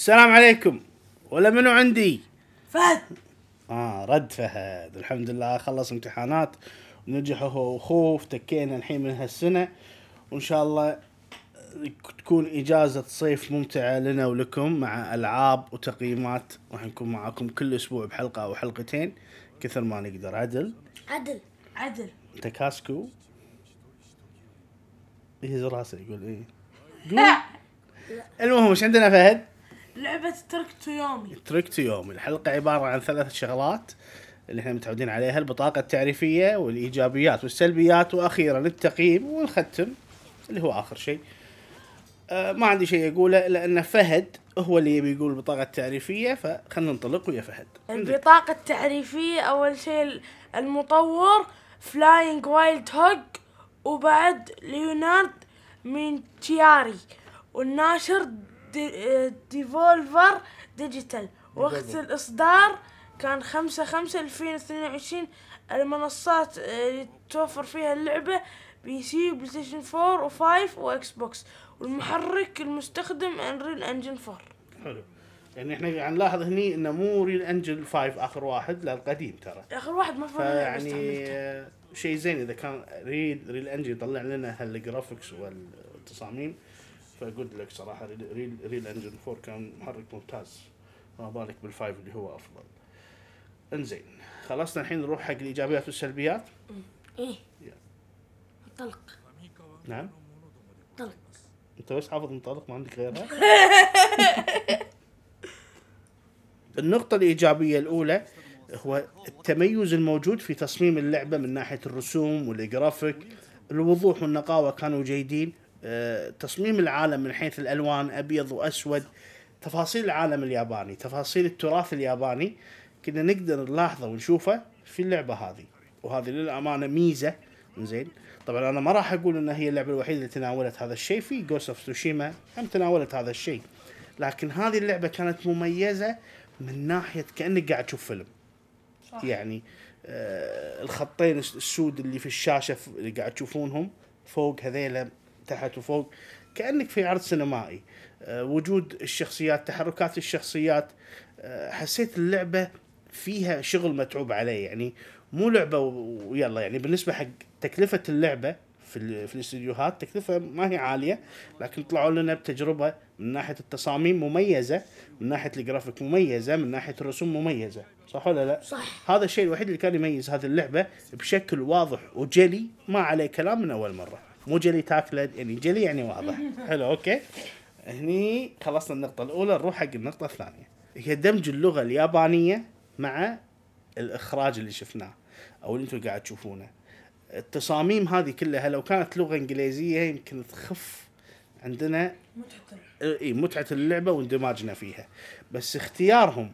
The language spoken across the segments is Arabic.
السلام عليكم ولا منو عندي فهد اه رد فهد الحمد لله خلص امتحانات ونجح هو واخوه افتكينا الحين من هالسنه وان شاء الله تكون اجازه صيف ممتعه لنا ولكم مع العاب وتقييمات راح نكون معاكم كل اسبوع بحلقه او حلقتين كثر ما نقدر عدل عدل عدل انت كاسكو يهز راسه يقول ايه المهم ايش عندنا فهد؟ لعبة ترك يومي ترك يومي الحلقة عبارة عن ثلاث شغلات اللي احنا متعودين عليها البطاقة التعريفية والإيجابيات والسلبيات وأخيرا التقييم والختم اللي هو آخر شيء آه، ما عندي شيء أقوله لأن فهد هو اللي يبي يقول البطاقة التعريفية فخلنا ننطلق ويا فهد البطاقة التعريفية أول شيء المطور فلاينج وايلد هوج وبعد ليونارد مينتياري والناشر ديفولفر ديجيتال آه، وقت الإصدار كان 5 5 2022 المنصات آه، اللي توفر فيها اللعبة بي سي وبلاي ستيشن 4 و5 واكس بوكس والمحرك المستخدم انريل انجن 4 حلو يعني احنا يعني نلاحظ هني انه مو ريل انجن 5 اخر واحد لا القديم ترى اخر واحد ما يعني شيء زين اذا كان ريل ريل انجن يطلع لنا هالجرافكس والتصاميم فجود لك صراحه ريل, ريل انجن 4 كان محرك ممتاز ما بالك بالفايف اللي هو افضل انزين خلصنا الحين نروح حق الايجابيات والسلبيات ايه انطلق نعم انطلق انت بس حافظ انطلق ما عندك غيرها النقطة الإيجابية الأولى هو التميز الموجود في تصميم اللعبة من ناحية الرسوم والجرافيك الوضوح والنقاوة كانوا جيدين آه، تصميم العالم من حيث الالوان ابيض واسود تفاصيل العالم الياباني تفاصيل التراث الياباني كنا نقدر نلاحظه ونشوفه في اللعبه هذه وهذه للامانه ميزه زين طبعا انا ما راح اقول ان هي اللعبه الوحيده اللي تناولت هذا الشيء في جوست اوف سوشيما هم تناولت هذا الشيء لكن هذه اللعبه كانت مميزه من ناحيه كانك قاعد تشوف فيلم صح. يعني آه الخطين السود اللي في الشاشه اللي قاعد تشوفونهم فوق هذيلا تحت وفوق كانك في عرض سينمائي آه، وجود الشخصيات تحركات الشخصيات آه، حسيت اللعبه فيها شغل متعوب عليه يعني مو لعبه ويلا يعني بالنسبه حق تكلفه اللعبه في في الاستديوهات تكلفه ما هي عاليه لكن طلعوا لنا بتجربه من ناحيه التصاميم مميزه من ناحيه الجرافيك مميزه من ناحيه الرسوم مميزه صح ولا لا صح هذا الشيء الوحيد اللي كان يميز هذه اللعبه بشكل واضح وجلي ما عليه كلام من اول مره مو جلي تاكلد يعني جلي يعني واضح حلو اوكي هني خلصنا النقطة الأولى نروح حق النقطة الثانية هي دمج اللغة اليابانية مع الإخراج اللي شفناه أو اللي أنتم قاعد تشوفونه التصاميم هذه كلها لو كانت لغة إنجليزية يمكن تخف عندنا متعة اي متعة اللعبة واندماجنا فيها بس اختيارهم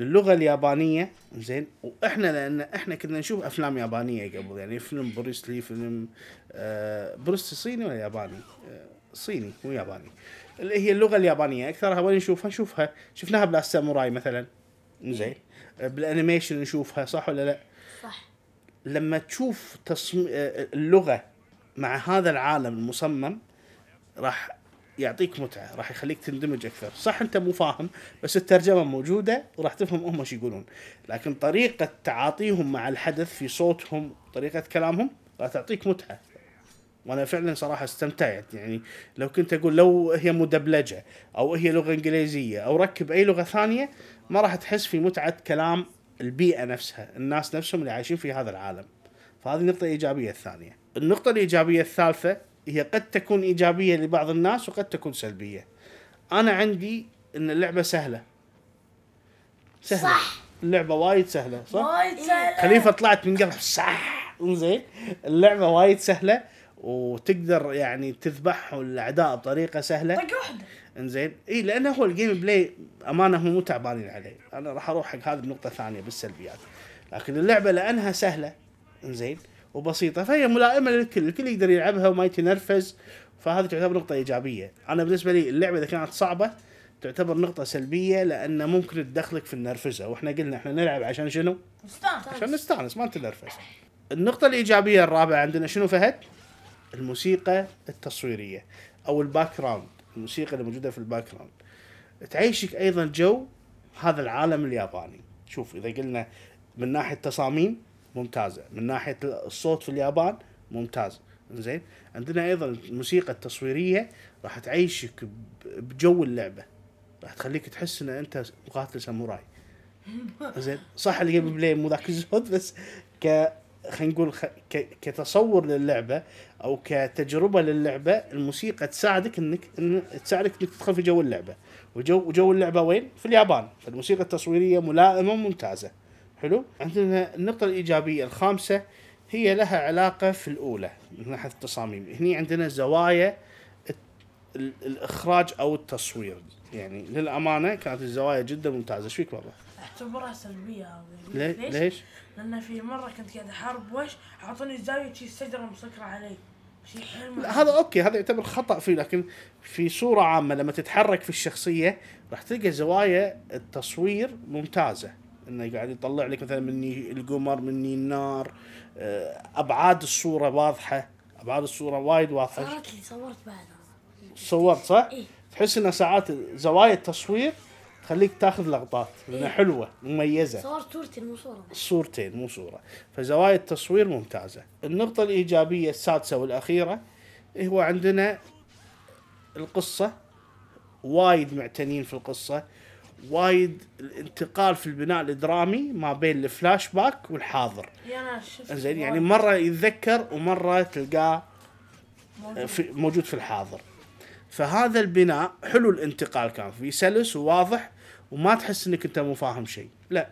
للغه اليابانيه زين واحنا لان احنا كنا نشوف افلام يابانيه قبل يعني فيلم بروس لي فيلم آه بروس صيني ولا ياباني؟ آه صيني مو ياباني اللي هي اللغه اليابانيه اكثرها وين نشوفها؟ نشوفها شفناها بلاست ساموراي مثلا زين آه، بالانيميشن نشوفها صح ولا لا؟ صح لما تشوف تصميم آه، اللغه مع هذا العالم المصمم راح يعطيك متعه راح يخليك تندمج اكثر صح انت مو فاهم بس الترجمه موجوده وراح تفهم هم ايش يقولون لكن طريقه تعاطيهم مع الحدث في صوتهم طريقه كلامهم راح تعطيك متعه وانا فعلا صراحه استمتعت يعني لو كنت اقول لو هي مدبلجه او هي لغه انجليزيه او ركب اي لغه ثانيه ما راح تحس في متعه كلام البيئه نفسها الناس نفسهم اللي عايشين في هذا العالم فهذه النقطه الايجابيه الثانيه النقطه الايجابيه الثالثه هي قد تكون ايجابيه لبعض الناس وقد تكون سلبيه انا عندي ان اللعبه سهله سهله صح اللعبه وايد سهله صح وايد إيه. سهله خليفه طلعت من قبل صح انزين اللعبه وايد سهله وتقدر يعني تذبح الاعداء بطريقه سهله طق واحده انزين اي لانه هو الجيم بلاي امانه هم مو تعبانين عليه انا راح اروح حق هذه النقطه الثانيه بالسلبيات لكن اللعبه لانها سهله انزين وبسيطه فهي ملائمه للكل الكل يقدر يلعبها وما يتنرفز فهذه تعتبر نقطه ايجابيه انا بالنسبه لي اللعبه اذا كانت صعبه تعتبر نقطة سلبية لأن ممكن تدخلك في النرفزة وإحنا قلنا إحنا نلعب عشان شنو؟ نستانس عشان نستانس ما نتنرفز النقطة الإيجابية الرابعة عندنا شنو فهد؟ الموسيقى التصويرية أو الباك جراوند الموسيقى اللي موجودة في الباك جراوند تعيشك أيضا جو هذا العالم الياباني شوف إذا قلنا من ناحية تصاميم ممتازه من ناحيه الصوت في اليابان ممتاز زين عندنا ايضا الموسيقى التصويريه راح تعيشك بجو اللعبه راح تخليك تحس ان انت مقاتل ساموراي زين صح اللي قبل بلاي مو ذاك الزود بس ك خلينا نقول خ... ك... كتصور للعبه او كتجربه للعبه الموسيقى تساعدك انك إن... تساعدك انك تدخل في جو اللعبه وجو جو اللعبه وين؟ في اليابان فالموسيقى التصويريه ملائمه وممتازه حلو عندنا النقطة الإيجابية الخامسة هي لها علاقة في الأولى من ناحية التصاميم هني عندنا زوايا الإخراج أو التصوير يعني للأمانة كانت الزوايا جدا ممتازة ايش فيك والله؟ اعتبرها سلبية هذه ليش؟ ليش؟ لأن في مرة كنت قاعد أحارب وش أعطوني زاوية شي الشجرة مسكرة علي لا حلو هذا اوكي هذا يعتبر خطا فيه لكن في صوره عامه لما تتحرك في الشخصيه راح تلقى زوايا التصوير ممتازه انه قاعد يطلع لك مثلا مني القمر مني النار آه، ابعاد الصوره واضحه ابعاد الصوره وايد واضحه صارت لي صورت بعد صورت صح؟ إيه؟ تحس ان ساعات زوايا التصوير تخليك تاخذ لقطات إيه. لانها إيه؟ حلوه مميزه صورت صورتين مو صوره صورتين مو صوره فزوايا التصوير ممتازه النقطه الايجابيه السادسه والاخيره إيه، هو عندنا القصه وايد معتنين في القصه وايد الانتقال في البناء الدرامي ما بين الفلاش باك والحاضر زين يعني مره يتذكر ومره تلقاه موجود في الحاضر فهذا البناء حلو الانتقال كان فيه سلس وواضح وما تحس انك انت مو فاهم شيء لا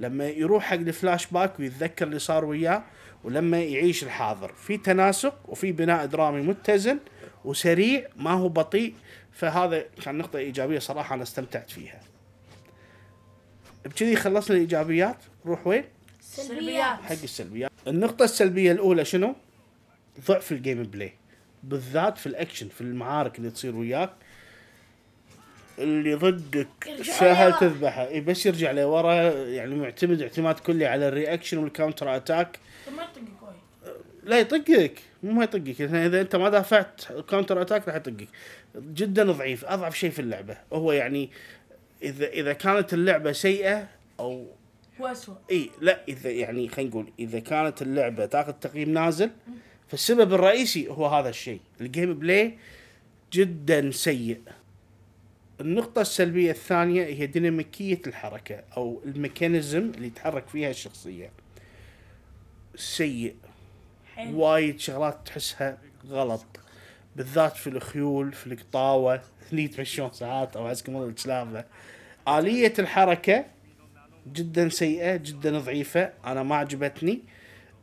لما يروح حق الفلاش باك ويتذكر اللي صار وياه ولما يعيش الحاضر في تناسق وفي بناء درامي متزن وسريع ما هو بطيء فهذا كان نقطة إيجابية صراحة أنا استمتعت فيها بكذي خلصنا الايجابيات نروح وين؟ سلبيات حق السلبيات النقطة السلبية الأولى شنو؟ ضعف الجيم بلاي بالذات في الأكشن في المعارك اللي تصير وياك اللي ضدك سهل تذبحه اي بس يرجع لورا يعني معتمد اعتماد كلي على الرياكشن والكاونتر اتاك ما يطقك وايد لا يطقك مو ما يطقك يعني اذا انت ما دافعت كاونتر اتاك راح يطقك جدا ضعيف اضعف شيء في اللعبه هو يعني اذا اذا كانت اللعبه سيئه او واسوء اي لا اذا يعني خلينا نقول اذا كانت اللعبه تاخذ تقييم نازل فالسبب الرئيسي هو هذا الشيء الجيم بلاي جدا سيء النقطة السلبية الثانية هي ديناميكية الحركة أو الميكانيزم اللي يتحرك فيها الشخصية سيء وايد شغلات تحسها غلط بالذات في الخيول في القطاوه اللي يتمشون ساعات او عزكم الله اليه الحركه جدا سيئه جدا ضعيفه انا ما عجبتني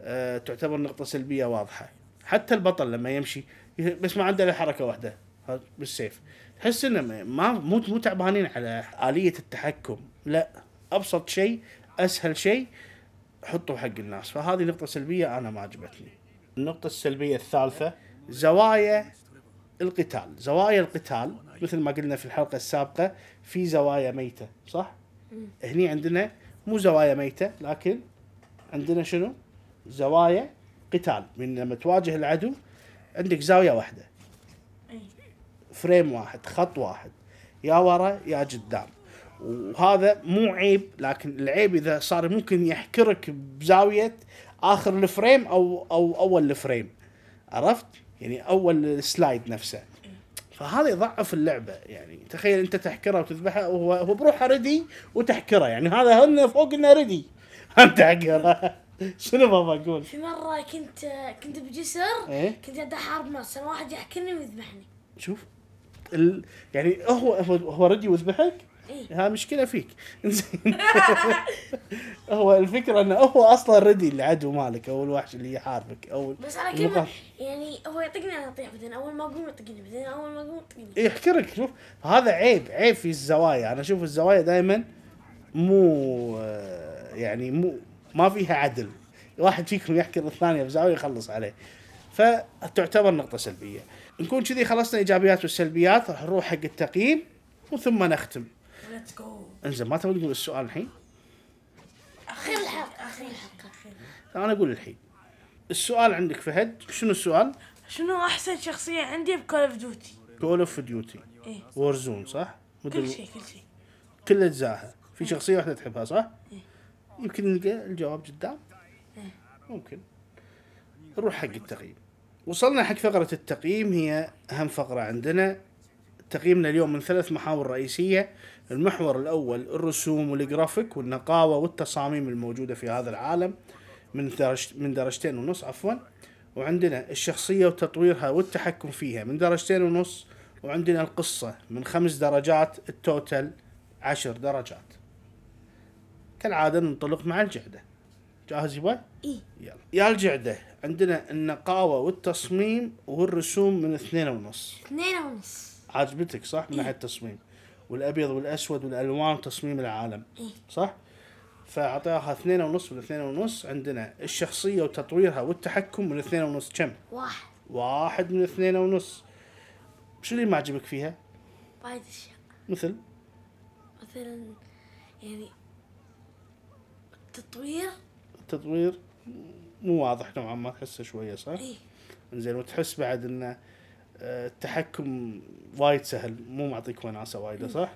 أه تعتبر نقطه سلبيه واضحه حتى البطل لما يمشي بس ما عنده الا حركه واحده بالسيف تحس انه ما مو مو تعبانين على اليه التحكم لا ابسط شيء اسهل شيء حطوا حق الناس فهذه نقطه سلبيه انا ما عجبتني النقطه السلبيه الثالثه زوايا القتال زوايا القتال مثل ما قلنا في الحلقه السابقه في زوايا ميته صح هني عندنا مو زوايا ميته لكن عندنا شنو زوايا قتال من لما تواجه العدو عندك زاويه واحده إيه. فريم واحد خط واحد يا ورا يا قدام وهذا مو عيب لكن العيب اذا صار ممكن يحكرك بزاويه اخر الفريم او او اول الفريم عرفت؟ يعني اول سلايد نفسه فهذا يضعف اللعبه يعني تخيل انت تحكره وتذبحه وهو هو بروحه ريدي وتحكره يعني هذا هن فوق انه ريدي انت تحكره شنو بابا اقول؟ في مره كنت كنت بجسر إيه؟ كنت قاعد احارب ناس واحد يحكرني ويذبحني شوف ال... يعني هو هو ريدي ويذبحك؟ إيه. ها مشكله فيك هو الفكره انه هو اصلا ردي العدو مالك او الوحش اللي يحاربك او بس انا كيف يعني هو يطقني انا اطيح بعدين اول ما اقوم يطقني بعدين اول ما اقوم يطقني يحكرك شوف هذا عيب عيب في الزوايا انا اشوف الزوايا دائما مو آه، يعني مو ما فيها عدل واحد فيكم يحكر الثاني بزاويه يخلص عليه فتعتبر نقطه سلبيه نكون كذي خلصنا ايجابيات والسلبيات راح نروح حق التقييم وثم نختم ليتس جو انزين ما تبغى تقول السؤال الحين؟ اخير الحلقه اخير الحلقه انا اقول الحين السؤال عندك فهد شنو السؤال؟ شنو احسن شخصيه عندي بكول اوف ديوتي؟ كول اوف ديوتي ايه زون صح؟ كل شيء كل شيء كل اجزائها في شخصيه واحده تحبها صح؟ إيه. يمكن نلقى الجواب قدام إيه. ممكن نروح حق التقييم وصلنا حق فقرة التقييم هي أهم فقرة عندنا تقييمنا اليوم من ثلاث محاور رئيسية المحور الأول الرسوم والجرافيك والنقاوة والتصاميم الموجودة في هذا العالم من درج من درجتين ونص عفوا وعندنا الشخصية وتطويرها والتحكم فيها من درجتين ونص وعندنا القصة من خمس درجات التوتل عشر درجات كالعادة ننطلق مع الجعدة جاهز يبا؟ إيه. يلا يا الجعدة عندنا النقاوة والتصميم والرسوم من اثنين ونص اثنين ونص عجبتك صح من إيه. ناحية التصميم والابيض والاسود والالوان تصميم العالم إيه. صح فاعطاها اثنين ونص اثنين ونص عندنا الشخصيه وتطويرها والتحكم من اثنين ونص كم واحد واحد من اثنين ونص شو اللي ما عجبك فيها وايد اشياء مثل مثلا يعني التطوير التطوير مو واضح نوعا ما تحسه شويه صح؟ اي زين وتحس بعد انه التحكم وايد سهل مو معطيك وناسه وايده صح؟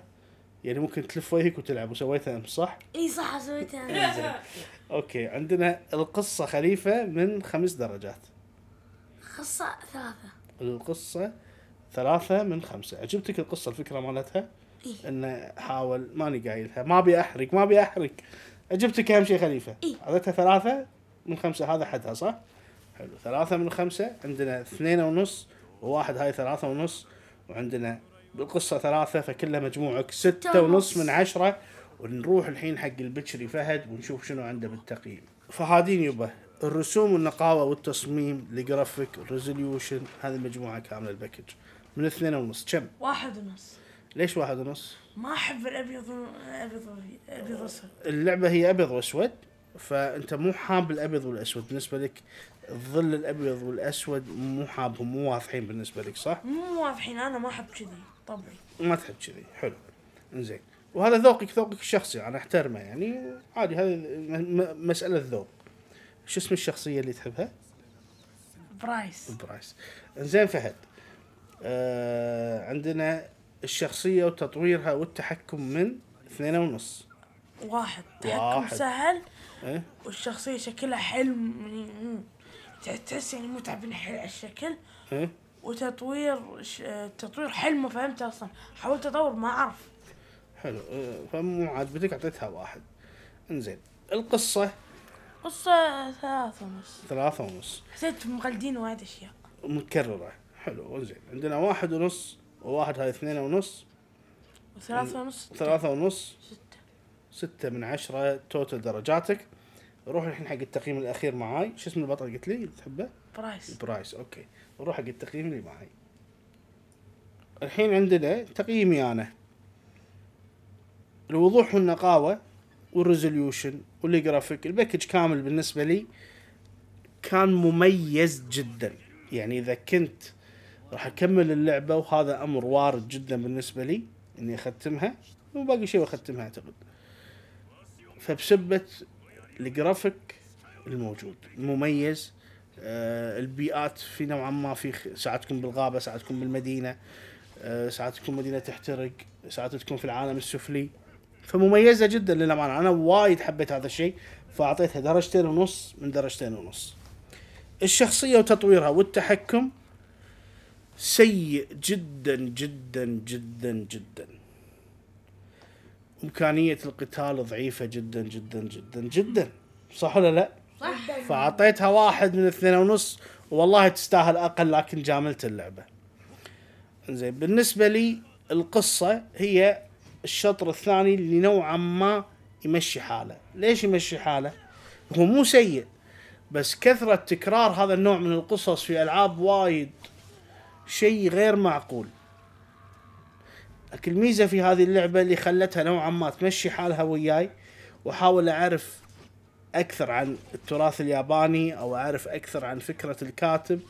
يعني ممكن تلف وجهك وتلعب وسويتها امس صح؟ اي صح سويتها اوكي عندنا القصه خليفه من خمس درجات قصة ثلاثة القصة ثلاثة من خمسة عجبتك القصة الفكرة مالتها؟ إيه؟ انه حاول ماني قايلها ما ابي احرق ما ابي احرق عجبتك اهم شيء خليفة إيه؟ عطيتها ثلاثة من خمسة هذا حدها صح؟ حلو ثلاثة من خمسة عندنا اثنين ونص وواحد هاي ثلاثة ونص وعندنا بالقصة ثلاثة فكلها مجموعك ستة ونص من عشرة ونروح الحين حق البتشري فهد ونشوف شنو عنده بالتقييم فهادين يبا الرسوم والنقاوة والتصميم الجرافيك الريزوليوشن هذه المجموعة كاملة الباكج من اثنين ونص كم؟ واحد ونص ليش واحد ونص؟ ما احب الابيض ابيض ابيض واسود اللعبة هي ابيض واسود فانت مو حاب الابيض والاسود بالنسبه لك الظل الابيض والاسود مو حابهم مو واضحين بالنسبه لك صح؟ مو واضحين انا ما احب كذي طبعي ما تحب كذي حلو زين وهذا ذوقك ذوقك الشخصي انا احترمه يعني عادي هذه مساله ذوق شو اسم الشخصيه اللي تحبها؟ برايس برايس زين فهد آه عندنا الشخصيه وتطويرها والتحكم من اثنين ونص واحد تحكم واحد. سهل إيه؟ والشخصيه شكلها حلم يعني، تحس يعني متعه على الشكل إيه؟ وتطوير ش... تطوير حلم ما فهمت اصلا حاولت اطور ما اعرف حلو إيه، فمو عاجبتك اعطيتها واحد انزين القصه قصة ثلاثة ونص ثلاثة ونص حسيت مقلدين وايد اشياء متكررة حلو انزين عندنا واحد ونص وواحد هاي اثنين ونص وثلاثة ونص ثلاثة ونص ستة ستة من عشرة توتال درجاتك روح الحين حق التقييم الاخير معاي شو اسم البطل قلت لي تحبه برايس برايس اوكي نروح حق التقييم اللي معاي الحين عندنا تقييمي انا الوضوح والنقاوه والريزوليوشن والجرافيك الباكج كامل بالنسبه لي كان مميز جدا يعني اذا كنت راح اكمل اللعبه وهذا امر وارد جدا بالنسبه لي اني اختمها وباقي شيء وأختمها اعتقد فبسبة الجرافيك الموجود المميز آه البيئات في نوعا ما في ساعات تكون بالغابه ساعات تكون بالمدينه آه ساعات تكون مدينه تحترق ساعات تكون في العالم السفلي فمميزه جدا للامانه انا وايد حبيت هذا الشيء فاعطيتها درجتين ونص من درجتين ونص الشخصيه وتطويرها والتحكم سيء جدا جدا جدا جدا امكانيه القتال ضعيفه جدا جدا جدا جدا صح ولا لا؟ صح فاعطيتها واحد من اثنين ونص والله تستاهل اقل لكن جاملت اللعبه. زين بالنسبه لي القصه هي الشطر الثاني اللي نوعا ما يمشي حاله، ليش يمشي حاله؟ هو مو سيء بس كثره تكرار هذا النوع من القصص في العاب وايد شيء غير معقول. لكن الميزه في هذه اللعبه اللي خلتها نوعا ما تمشي حالها وياي واحاول اعرف اكثر عن التراث الياباني او اعرف اكثر عن فكره الكاتب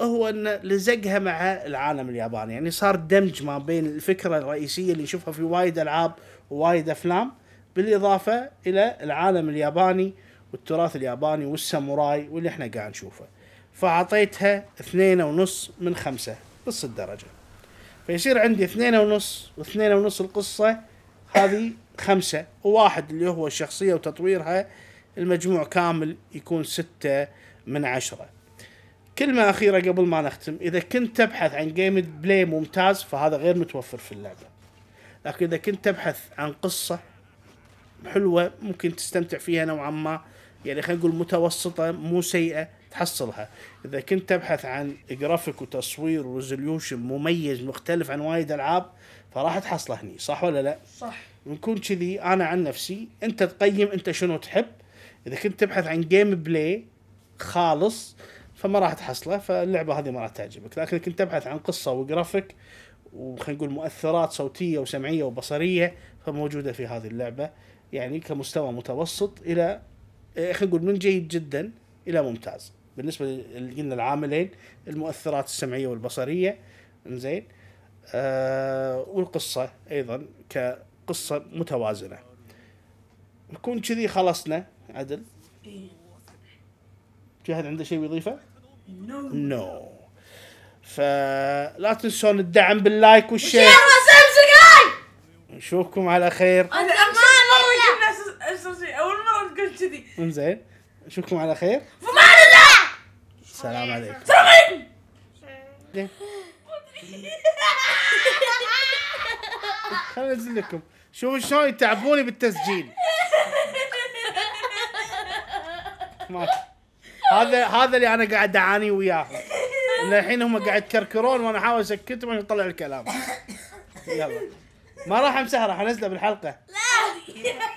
هو ان لزقها مع العالم الياباني يعني صار دمج ما بين الفكره الرئيسيه اللي نشوفها في وايد العاب ووايد افلام بالاضافه الى العالم الياباني والتراث الياباني والساموراي واللي احنا قاعد نشوفه فاعطيتها اثنين ونص من خمسه نص الدرجه فيصير عندي اثنين ونص واثنين ونص القصة هذه خمسة وواحد اللي هو الشخصية وتطويرها المجموع كامل يكون ستة من عشرة كلمة أخيرة قبل ما نختم إذا كنت تبحث عن جيم بلاي ممتاز فهذا غير متوفر في اللعبة لكن إذا كنت تبحث عن قصة حلوة ممكن تستمتع فيها نوعا ما يعني خلينا نقول متوسطة مو سيئة تحصلها اذا كنت تبحث عن جرافيك وتصوير وريزوليوشن مميز مختلف عن وايد العاب فراح تحصله هني صح ولا لا صح ونكون كذي انا عن نفسي انت تقيم انت شنو تحب اذا كنت تبحث عن جيم بلاي خالص فما راح تحصله فاللعبه هذه ما راح تعجبك لكن كنت تبحث عن قصه وجرافيك وخلينا نقول مؤثرات صوتيه وسمعيه وبصريه فموجوده في هذه اللعبه يعني كمستوى متوسط الى إيه، خلينا نقول من جيد جدا الى ممتاز بالنسبه اللي قلنا العاملين المؤثرات السمعيه والبصريه زين آه والقصه ايضا كقصه متوازنه نكون كذي خلصنا عدل في احد عنده شيء يضيفه؟ نو no. فلا تنسون الدعم باللايك والشير نشوفكم على خير انا اول مره قلت كذي انزين نشوفكم على خير السلام عليكم السلام عليكم خليني انزل لكم شوفوا شلون يتعبوني بالتسجيل هذا هذا اللي انا قاعد اعاني وياه ان الحين هم قاعد يتكركرون وانا احاول اسكتهم عشان اطلع الكلام يلا ما راح امسحه راح انزله بالحلقه لا